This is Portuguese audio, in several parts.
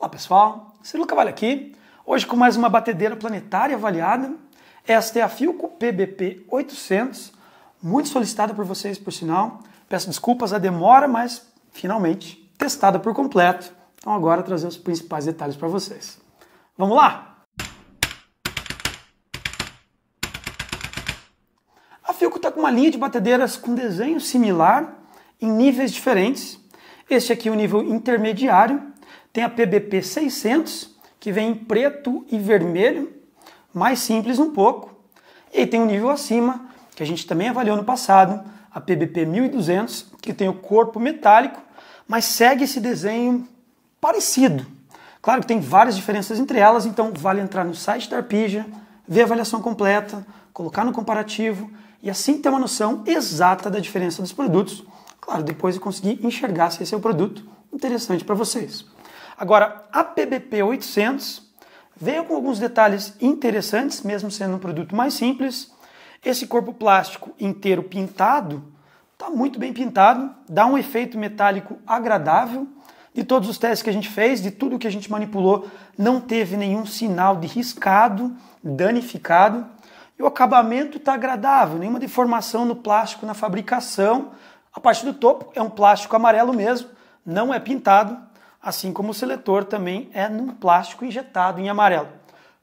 Olá pessoal, Cirilo Cavalho aqui, hoje com mais uma batedeira planetária avaliada. Esta é a Filco PBP 800, muito solicitada por vocês por sinal. Peço desculpas a demora, mas finalmente testada por completo. Então agora trazer os principais detalhes para vocês. Vamos lá? A Filco está com uma linha de batedeiras com desenho similar em níveis diferentes. Este aqui é o nível intermediário tem a PBP 600, que vem em preto e vermelho, mais simples um pouco. E tem um nível acima, que a gente também avaliou no passado, a PBP 1200, que tem o corpo metálico, mas segue esse desenho parecido. Claro que tem várias diferenças entre elas, então vale entrar no site da Arpija, ver a avaliação completa, colocar no comparativo e assim ter uma noção exata da diferença dos produtos. Claro, depois eu conseguir enxergar se esse é o produto interessante para vocês. Agora, a PBP 800 veio com alguns detalhes interessantes, mesmo sendo um produto mais simples. Esse corpo plástico inteiro pintado está muito bem pintado, dá um efeito metálico agradável. De todos os testes que a gente fez, de tudo que a gente manipulou, não teve nenhum sinal de riscado, danificado. E o acabamento está agradável, nenhuma deformação no plástico na fabricação. A parte do topo é um plástico amarelo mesmo, não é pintado, assim como o seletor também é num plástico injetado em amarelo.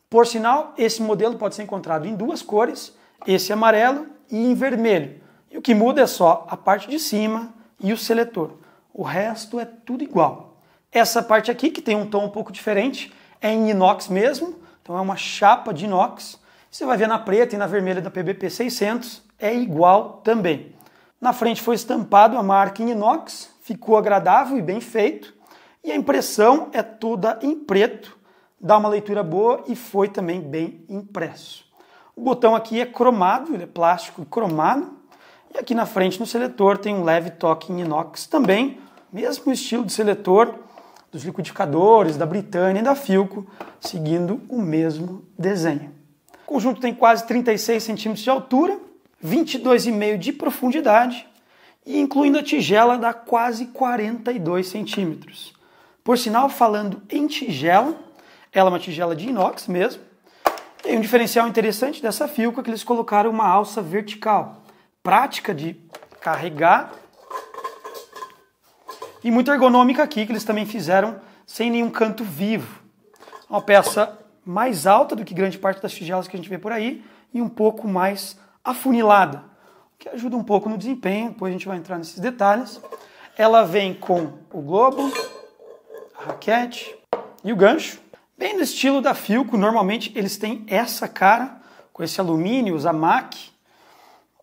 Por sinal, esse modelo pode ser encontrado em duas cores, esse amarelo e em vermelho. E o que muda é só a parte de cima e o seletor. O resto é tudo igual. Essa parte aqui, que tem um tom um pouco diferente, é em inox mesmo, então é uma chapa de inox. Você vai ver na preta e na vermelha da PBP 600, é igual também. Na frente foi estampado a marca em inox, ficou agradável e bem feito. E a impressão é toda em preto, dá uma leitura boa e foi também bem impresso. O botão aqui é cromado, ele é plástico e cromado. E aqui na frente no seletor tem um leve toque em inox também, mesmo estilo de seletor dos liquidificadores, da Britânia e da Filco, seguindo o mesmo desenho. O conjunto tem quase 36 centímetros de altura, 22,5 de profundidade e incluindo a tigela dá quase 42 centímetros. Por sinal, falando em tigela, ela é uma tigela de inox mesmo. Tem um diferencial interessante dessa Filco é que eles colocaram uma alça vertical, prática de carregar e muito ergonômica aqui, que eles também fizeram sem nenhum canto vivo. Uma peça mais alta do que grande parte das tigelas que a gente vê por aí e um pouco mais afunilada, o que ajuda um pouco no desempenho, depois a gente vai entrar nesses detalhes. Ela vem com o globo, raquete e o gancho. Bem no estilo da Filco, normalmente eles têm essa cara, com esse alumínio, os amac.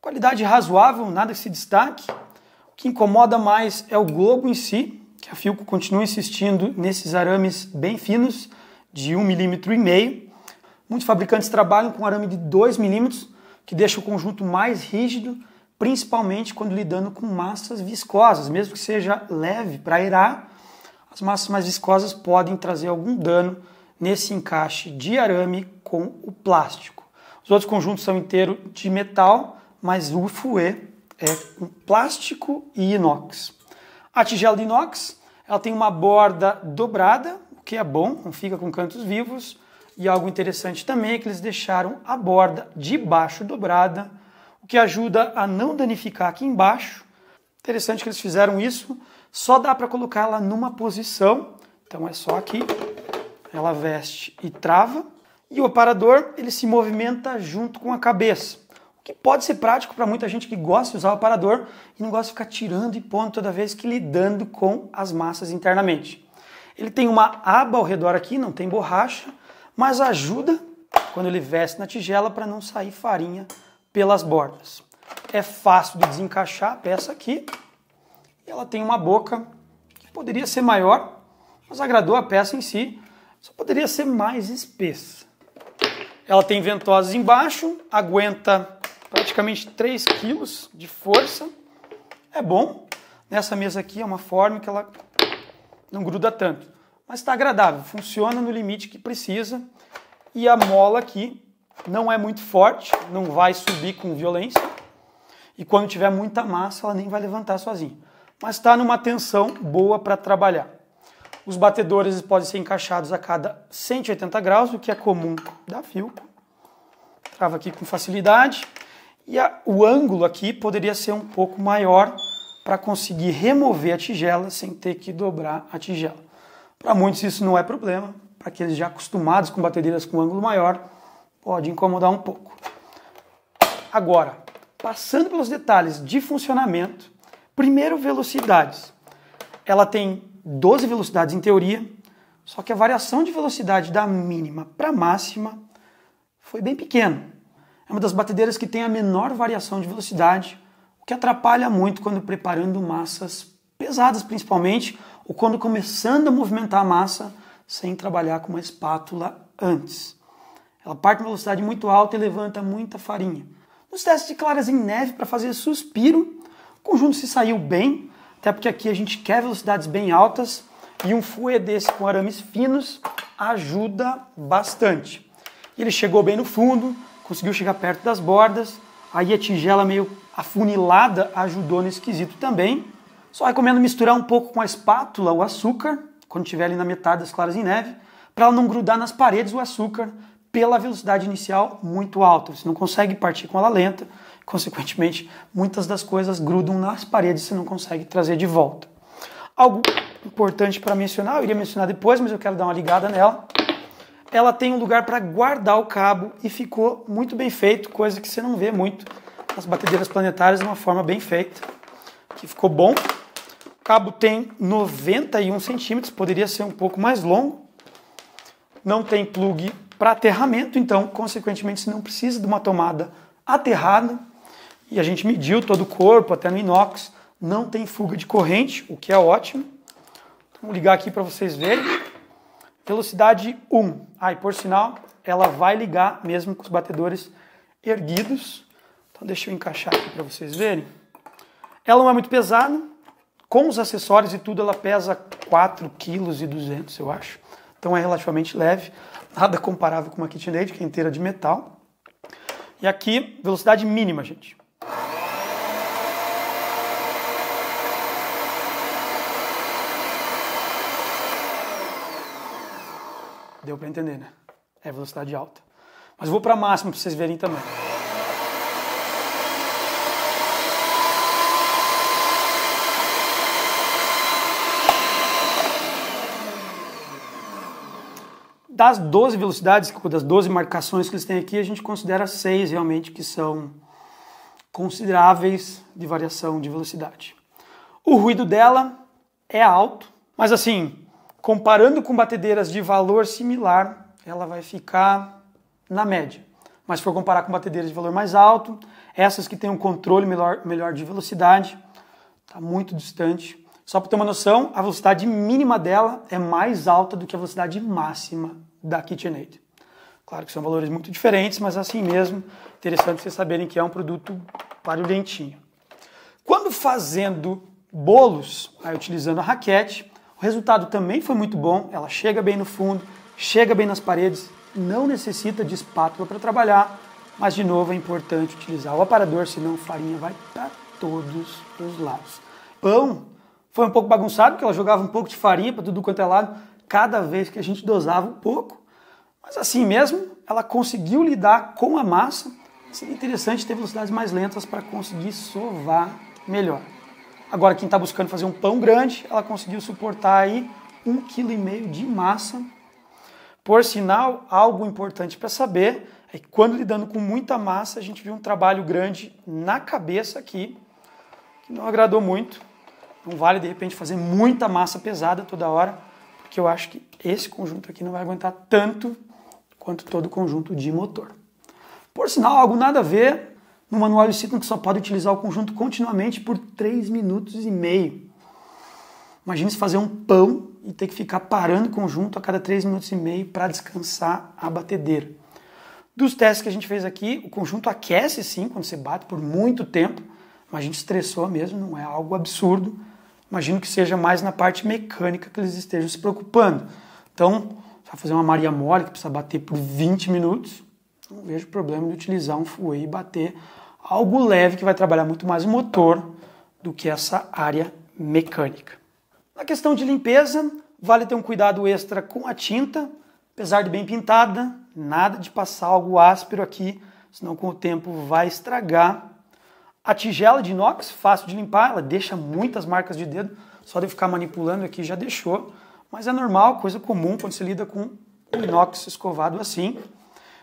Qualidade razoável, nada que se destaque. O que incomoda mais é o globo em si, que a Filco continua insistindo nesses arames bem finos, de 1,5 mm. Muitos fabricantes trabalham com arame de 2 mm, que deixa o conjunto mais rígido, principalmente quando lidando com massas viscosas, mesmo que seja leve para aerar, as massas mais viscosas podem trazer algum dano nesse encaixe de arame com o plástico. Os outros conjuntos são inteiro de metal, mas o fouet é com plástico e inox. A tigela de inox, ela tem uma borda dobrada, o que é bom, não fica com cantos vivos. E algo interessante também é que eles deixaram a borda de baixo dobrada, o que ajuda a não danificar aqui embaixo Interessante que eles fizeram isso. Só dá para colocar ela numa posição. Então é só aqui. Ela veste e trava. E o aparador ele se movimenta junto com a cabeça. O que pode ser prático para muita gente que gosta de usar o aparador e não gosta de ficar tirando e pondo toda vez que lidando com as massas internamente. Ele tem uma aba ao redor aqui, não tem borracha, mas ajuda quando ele veste na tigela para não sair farinha pelas bordas. É fácil de desencaixar a peça aqui ela tem uma boca que poderia ser maior, mas agradou a peça em si, só poderia ser mais espessa. Ela tem ventosas embaixo, aguenta praticamente 3 kg de força. É bom. Nessa mesa aqui é uma forma que ela não gruda tanto, mas está agradável, funciona no limite que precisa. E a mola aqui não é muito forte, não vai subir com violência. E quando tiver muita massa, ela nem vai levantar sozinha mas está numa tensão boa para trabalhar. Os batedores podem ser encaixados a cada 180 graus, o que é comum da Filco. Trava aqui com facilidade. E a, o ângulo aqui poderia ser um pouco maior para conseguir remover a tigela sem ter que dobrar a tigela. Para muitos isso não é problema, para aqueles já acostumados com batedeiras com ângulo maior, pode incomodar um pouco. Agora, passando pelos detalhes de funcionamento, Primeiro, velocidades. Ela tem 12 velocidades em teoria, só que a variação de velocidade da mínima para a máxima foi bem pequena. É uma das batedeiras que tem a menor variação de velocidade, o que atrapalha muito quando preparando massas pesadas, principalmente, ou quando começando a movimentar a massa sem trabalhar com uma espátula antes. Ela parte em velocidade muito alta e levanta muita farinha. Nos testes de claras em neve para fazer suspiro, o conjunto se saiu bem, até porque aqui a gente quer velocidades bem altas e um fouet desse com arames finos ajuda bastante. Ele chegou bem no fundo, conseguiu chegar perto das bordas, aí a tigela meio afunilada ajudou no esquisito também. Só recomendo misturar um pouco com a espátula o açúcar, quando estiver ali na metade das claras em neve, para não grudar nas paredes o açúcar pela velocidade inicial muito alta. Você não consegue partir com ela lenta, Consequentemente, muitas das coisas grudam nas paredes e você não consegue trazer de volta. Algo importante para mencionar, eu iria mencionar depois, mas eu quero dar uma ligada nela. Ela tem um lugar para guardar o cabo e ficou muito bem feito, coisa que você não vê muito nas batedeiras planetárias de uma forma bem feita, que ficou bom. O cabo tem 91 centímetros, poderia ser um pouco mais longo. Não tem plug para aterramento, então, consequentemente, você não precisa de uma tomada aterrada e a gente mediu todo o corpo, até no inox. Não tem fuga de corrente, o que é ótimo. Então, Vamos ligar aqui para vocês verem. Velocidade 1. Aí, por sinal, ela vai ligar mesmo com os batedores erguidos. Então deixa eu encaixar aqui para vocês verem. Ela não é muito pesada. Com os acessórios e tudo, ela pesa 4,2 kg e eu acho. Então é relativamente leve, nada comparável com uma KitchenAid, que é inteira de metal. E aqui, velocidade mínima, gente. Deu para entender, né? É velocidade alta. Mas vou para máxima para vocês verem também. Das 12 velocidades, das 12 marcações que eles têm aqui, a gente considera seis realmente que são consideráveis de variação de velocidade. O ruído dela é alto, mas assim, Comparando com batedeiras de valor similar, ela vai ficar na média. Mas se for comparar com batedeiras de valor mais alto, essas que têm um controle melhor, melhor de velocidade, está muito distante. Só para ter uma noção, a velocidade mínima dela é mais alta do que a velocidade máxima da KitchenAid. Claro que são valores muito diferentes, mas assim mesmo, interessante vocês saberem que é um produto para o dentinho. Quando fazendo bolos, aí utilizando a raquete, o resultado também foi muito bom, ela chega bem no fundo, chega bem nas paredes, não necessita de espátula para trabalhar, mas de novo é importante utilizar o aparador, senão farinha vai para todos os lados. Pão foi um pouco bagunçado, porque ela jogava um pouco de farinha para tudo quanto é lado, cada vez que a gente dosava um pouco, mas assim mesmo ela conseguiu lidar com a massa. Seria interessante ter velocidades mais lentas para conseguir sovar melhor. Agora, quem está buscando fazer um pão grande, ela conseguiu suportar aí um quilo e meio de massa. Por sinal, algo importante para saber é que quando lidando com muita massa, a gente viu um trabalho grande na cabeça aqui, que não agradou muito. Não vale, de repente, fazer muita massa pesada toda hora, porque eu acho que esse conjunto aqui não vai aguentar tanto quanto todo o conjunto de motor. Por sinal, algo nada a ver, no manual eles citam que só pode utilizar o conjunto continuamente por 3 minutos e meio. Imagina se fazer um pão e ter que ficar parando o conjunto a cada 3 minutos e meio para descansar a batedeira. Dos testes que a gente fez aqui, o conjunto aquece sim quando você bate por muito tempo, mas a gente estressou mesmo, não é algo absurdo. Imagino que seja mais na parte mecânica que eles estejam se preocupando. Então, para fazer uma Maria Mole, que precisa bater por 20 minutos, não vejo problema de utilizar um fouet e bater algo leve que vai trabalhar muito mais o motor do que essa área mecânica. Na questão de limpeza, vale ter um cuidado extra com a tinta, apesar de bem pintada, nada de passar algo áspero aqui, senão com o tempo vai estragar. A tigela de inox, fácil de limpar, ela deixa muitas marcas de dedo, só de ficar manipulando aqui já deixou, mas é normal, coisa comum quando se lida com o inox escovado assim.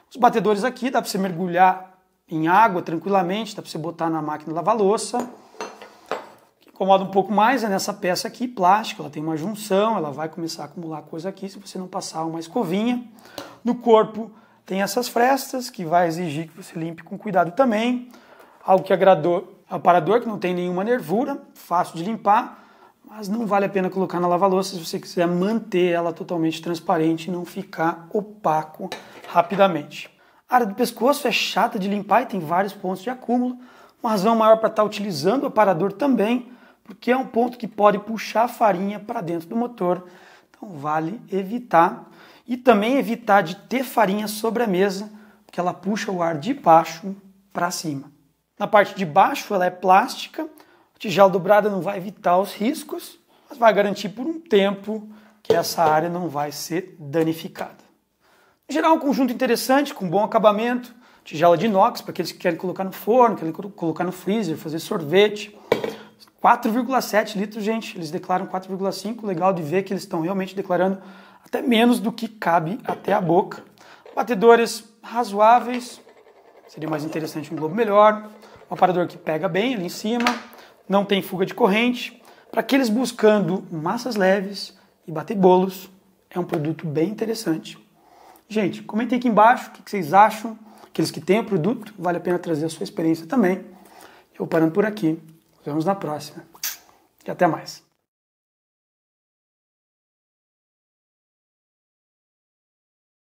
Os batedores aqui, dá para você mergulhar em água tranquilamente, dá para você botar na máquina lavar louça. O que incomoda um pouco mais é nessa peça aqui, plástico, ela tem uma junção, ela vai começar a acumular coisa aqui se você não passar uma escovinha. No corpo tem essas frestas que vai exigir que você limpe com cuidado também. Algo que agradou ao parador, que não tem nenhuma nervura, fácil de limpar, mas não vale a pena colocar na lava-louça se você quiser manter ela totalmente transparente e não ficar opaco rapidamente. A área do pescoço é chata de limpar e tem vários pontos de acúmulo. Uma razão maior para estar tá utilizando o aparador também, porque é um ponto que pode puxar a farinha para dentro do motor. Então vale evitar. E também evitar de ter farinha sobre a mesa, porque ela puxa o ar de baixo para cima. Na parte de baixo ela é plástica, a tigela dobrada não vai evitar os riscos, mas vai garantir por um tempo que essa área não vai ser danificada. Em geral, é um conjunto interessante, com bom acabamento, tigela de inox para aqueles que querem colocar no forno, querem colocar no freezer, fazer sorvete. 4,7 litros, gente, eles declaram 4,5. Legal de ver que eles estão realmente declarando até menos do que cabe até a boca. Batedores razoáveis, seria mais interessante um globo melhor. Um aparador que pega bem ali em cima, não tem fuga de corrente. Para aqueles buscando massas leves e bater bolos, é um produto bem interessante. Gente, comentem aqui embaixo o que vocês acham. Aqueles que têm o produto, vale a pena trazer a sua experiência também. Eu parando por aqui. Nos vemos na próxima. E até mais.